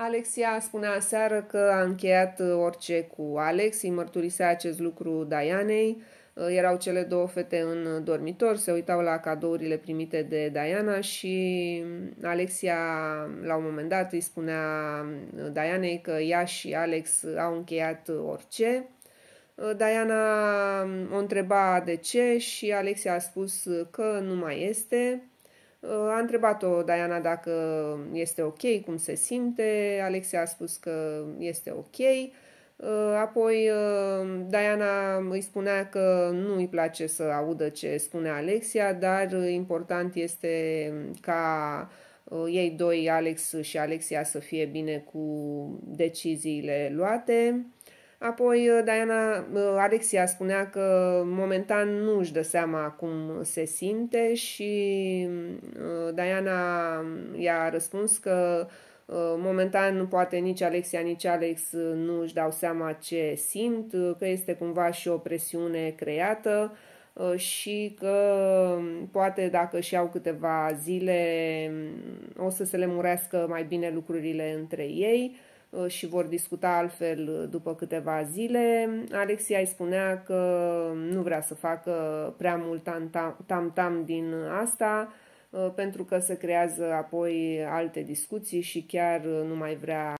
Alexia spunea aseară că a încheiat uh, orice cu Alex, îi mărturisea acest lucru Dianei, uh, erau cele două fete în dormitor, se uitau la cadourile primite de Diana și mm, Alexia la un moment dat îi spunea uh, Dianei că ea și Alex au încheiat orice. Diana mm, o întreba de ce și Alexia a spus că nu mai este. A întrebat-o Diana dacă este ok, cum se simte, Alexia a spus că este ok, apoi Diana îi spunea că nu îi place să audă ce spune Alexia, dar important este ca ei doi, Alex și Alexia, să fie bine cu deciziile luate. Apoi uh, Diana uh, Alexia spunea că momentan nu își dă seama cum se simte și uh, Diana i-a răspuns că momentan nu poate nici Alexia, nici Alex nu își dau seama ce simt, că este cumva și o presiune creată și că um, poate dacă și au câteva zile mm, o să se lemurească mai bine lucrurile între ei. Uh, și vor discuta altfel uh, după câteva zile. Alexia îi spunea că nu vrea să facă prea mult tam-tam din asta, uh, pentru că se creează apoi alte discuții și chiar nu mai vrea